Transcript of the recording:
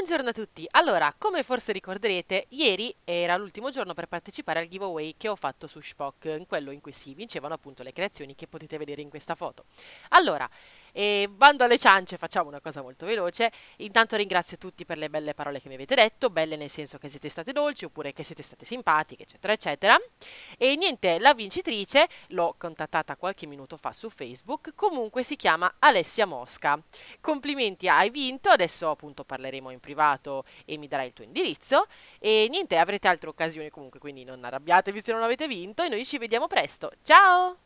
Buongiorno a tutti, allora come forse ricorderete ieri era l'ultimo giorno per partecipare al giveaway che ho fatto su Spock, quello in cui si vincevano appunto le creazioni che potete vedere in questa foto. Allora, e bando alle ciance, facciamo una cosa molto veloce. Intanto ringrazio tutti per le belle parole che mi avete detto, belle nel senso che siete state dolci oppure che siete state simpatiche, eccetera, eccetera. E niente, la vincitrice l'ho contattata qualche minuto fa su Facebook, comunque si chiama Alessia Mosca. Complimenti, hai vinto, adesso appunto parleremo in privato e mi darai il tuo indirizzo. E niente, avrete altre occasioni comunque, quindi non arrabbiatevi se non avete vinto e noi ci vediamo presto. Ciao!